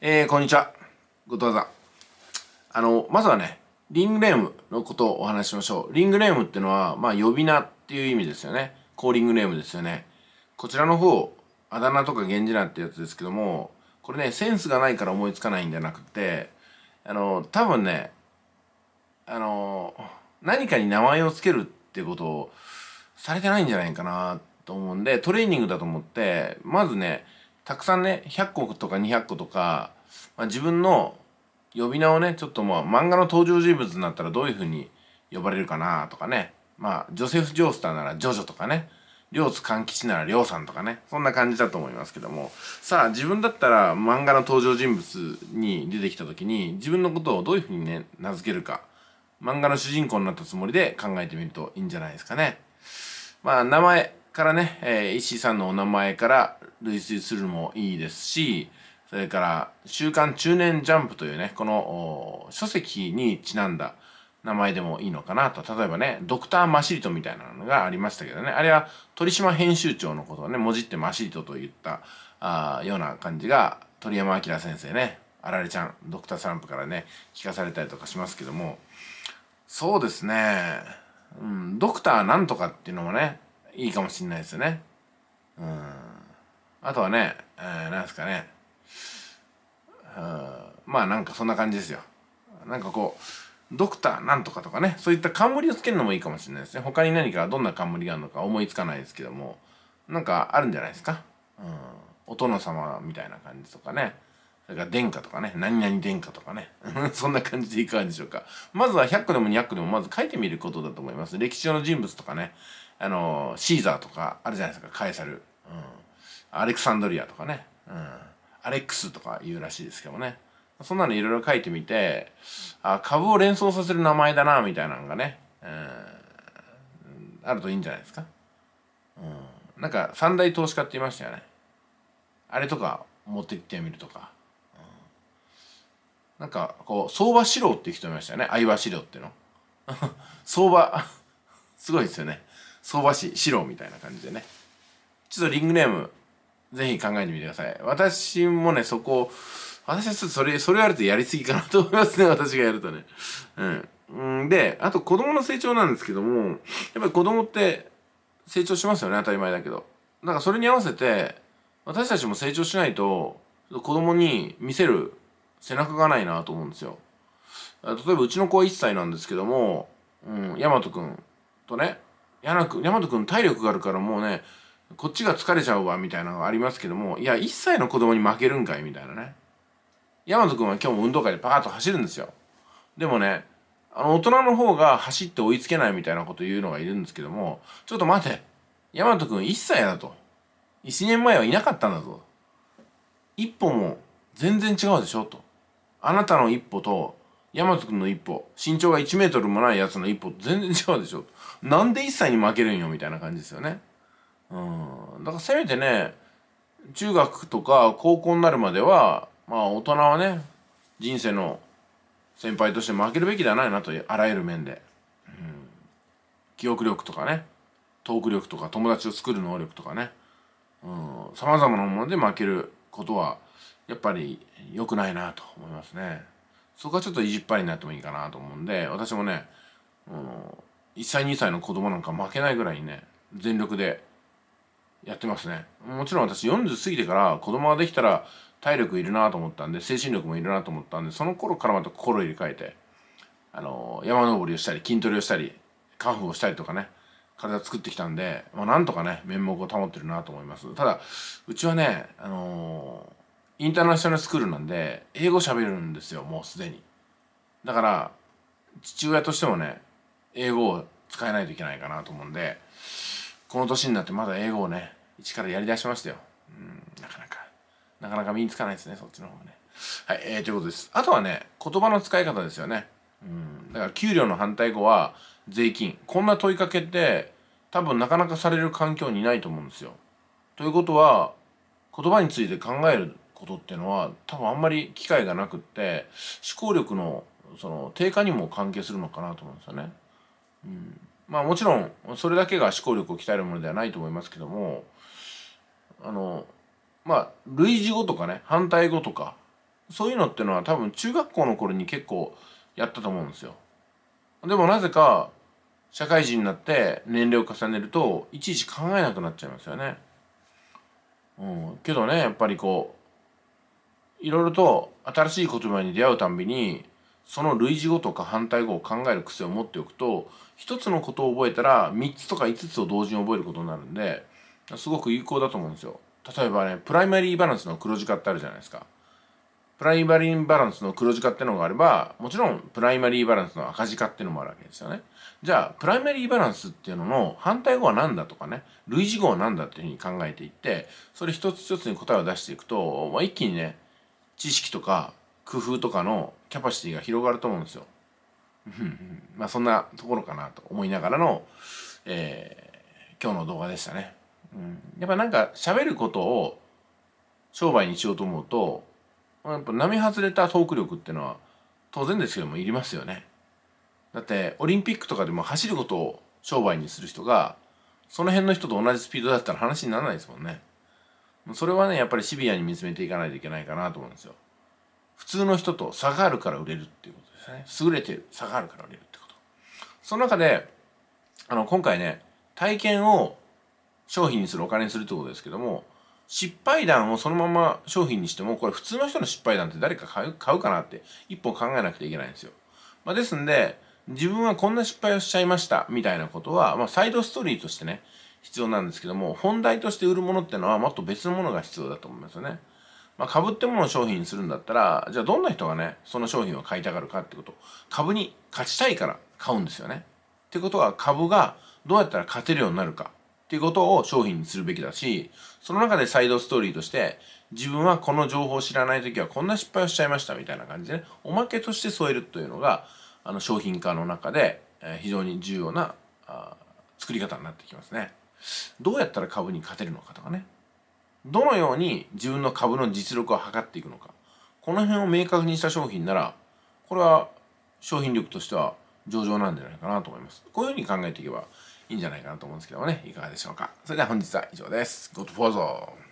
えー、こんにちは。後藤さん。あの、まずはね、リングネームのことをお話しましょう。リングネームってのは、まあ、呼び名っていう意味ですよね。コーリングネームですよね。こちらの方、あだ名とか源氏名ってやつですけども、これね、センスがないから思いつかないんじゃなくて、あの、多分ね、あの、何かに名前を付けるってことをされてないんじゃないかなと思うんで、トレーニングだと思って、まずね、たくさんね100個とか200個とか、まあ、自分の呼び名をねちょっともう漫画の登場人物になったらどういうふうに呼ばれるかなとかねまあジョセフ・ジョースターならジョジョとかね両津勘吉なら両さんとかねそんな感じだと思いますけどもさあ自分だったら漫画の登場人物に出てきた時に自分のことをどういうふうにね名付けるか漫画の主人公になったつもりで考えてみるといいんじゃないですかねまあ名前からね、えー、石井さんのお名前から類推するのもいいですしそれから「週刊中年ジャンプ」というねこの書籍にちなんだ名前でもいいのかなと例えばねドクター・マシリトみたいなのがありましたけどねあれは鳥島編集長のことをねもじってマシリトと言ったあような感じが鳥山明先生ねあられちゃんドクター・サランプからね聞かされたりとかしますけどもそうですねうんドクターなんとかっていうのもねいいかもしんないですよねうんあとはね、えー、なんですかね、うん、まあなんかそんな感じですよ。なんかこう、ドクターなんとかとかね、そういった冠をつけるのもいいかもしれないですね。他に何かどんな冠があるのか思いつかないですけども、なんかあるんじゃないですか。うん、お殿様みたいな感じとかね。それから殿下とかね、何々殿下とかね。そんな感じでいかがでしょうか。まずは100個でも200個でもまず書いてみることだと思います。歴史上の人物とかね、あの、シーザーとかあるじゃないですか、カエサル。うんアレクサンドリアとかね、うん、アレックスとか言うらしいですけどね。そんなのいろいろ書いてみて、あ、株を連想させる名前だな、みたいなのがね、うん、あるといいんじゃないですか。うん、なんか、三大投資家って言いましたよね。あれとか持ってきてみるとか。うん、なんか、こう、相場資料って人いましたよね。相場資料っての。相場すごいですよね。相場資料みたいな感じでね。ちょっとリングネームぜひ考えてみてください。私もね、そこ、私はちょっとそれ、それやるとやりすぎかなと思いますね、私がやるとね。うん。で、あと子供の成長なんですけども、やっぱり子供って成長しますよね、当たり前だけど。だからそれに合わせて、私たちも成長しないと、子供に見せる背中がないなと思うんですよ。例えばうちの子は1歳なんですけども、うん、大和くんとね、やなく、大和くん体力があるからもうね、こっちが疲れちゃうわみたいなのがありますけどもいや1歳の子供に負けるんかいみたいなね大和君は今日も運動会でパーッと走るんですよでもねあの大人の方が走って追いつけないみたいなこと言うのがいるんですけどもちょっと待て大和君1歳だと1年前はいなかったんだぞ一歩も全然違うでしょとあなたの一歩と大和君の一歩身長が1メートルもないやつの一歩全然違うでしょなんで1歳に負けるんよみたいな感じですよねうん、だからせめてね中学とか高校になるまではまあ大人はね人生の先輩として負けるべきではないなとあらゆる面で、うん、記憶力とかねトーク力とか友達を作る能力とかねさまざまなもので負けることはやっぱり良くないなと思いますねそこはちょっと意地っぱりになってもいいかなと思うんで私もね、うん、1歳2歳の子供なんか負けないぐらいね全力でやってますねもちろん私40過ぎてから子供ができたら体力いるなと思ったんで精神力もいるなと思ったんでその頃からまた心入れ替えてあの山登りをしたり筋トレをしたりカフーをしたりとかね体作ってきたんで、まあ、なんとかね面目を保ってるなと思いますただうちはねあのー、インターナショナルスクールなんで英語喋るんですよもうすでにだから父親としてもね英語を使えないといけないかなと思うんでこの年になってまだ英語をね一からやりだしましたよ。うん、なかなか、なかなか身につかないですね、そっちの方がね。はい、えー、ということです。あとはね、言葉の使い方ですよね。うん、だから給料の反対語は税金。こんな問いかけって多分なかなかされる環境にないと思うんですよ。ということは、言葉について考えることっていうのは多分あんまり機会がなくって思考力のその低下にも関係するのかなと思うんですよね。うん、まあもちろんそれだけが思考力を鍛えるものではないと思いますけどもあのまあ類似語とかね反対語とかそういうのってのは多分中学校の頃に結構やったと思うんですよ。でもなぜか社会人になって年齢を重ねるといちいち考えなくなっちゃいますよね。うん、けどねやっぱりこういろいろと新しい言葉に出会うたんびにその類似語とか反対語を考える癖を持っておくと1つのことを覚えたら3つとか5つを同時に覚えることになるんですごく有効だと思うんですよ。例えばね、プライマリーバランスの黒字化ってあるじゃないですか。プライマリーバランスの黒字化ってのがあれば、もちろんプライマリーバランスの赤字化ってのもあるわけですよね。じゃあ、プライマリーバランスっていうのの反対語は何だとかね、類似語は何だっていうふうに考えていって、それ一つ一つに答えを出していくと、まあ、一気にね、知識とか工夫とかのキャパシティが広がると思うんですよ。まあそんなところかなと思いながらの、えー、今日の動画でしたね。うん、やっぱなんか喋ることを商売にしようと思うと、やっぱ並外れたトーク力っていうのは当然ですけどもいりますよね。だってオリンピックとかでも走ることを商売にする人がその辺の人と同じスピードだったら話にならないですもんね。それはねやっぱりシビアに見つめていかないといけないかなと思うんですよ。普通の人と差があるから売れるっていうこと。ですね優れてる差があるから売れるってことその中であの今回ね体験を商品にするお金にするってことですけども失敗談をそのまま商品にしてもこれ普通の人の失敗談って誰か買うかなって一本考えなくてはいけないんですよ、まあ、ですんで自分はこんな失敗をしちゃいましたみたいなことは、まあ、サイドストーリーとしてね必要なんですけども本題として売るものってのはもっと別のものが必要だと思いますよねまあ、株ってものを商品にするんだったら、じゃあどんな人がね、その商品を買いたがるかってこと。株に勝ちたいから買うんですよね。ってことは株がどうやったら勝てるようになるかっていうことを商品にするべきだし、その中でサイドストーリーとして、自分はこの情報を知らない時はこんな失敗をしちゃいましたみたいな感じでね、おまけとして添えるというのが、あの商品化の中で、え非常に重要なあ作り方になってきますね。どうやったら株に勝てるのかとかね。どのように自分の株の実力を測っていくのかこの辺を明確にした商品ならこれは商品力としては上々なんじゃないかなと思いますこういうふうに考えていけばいいんじゃないかなと思うんですけどもねいかがでしょうかそれでは本日は以上です Good for t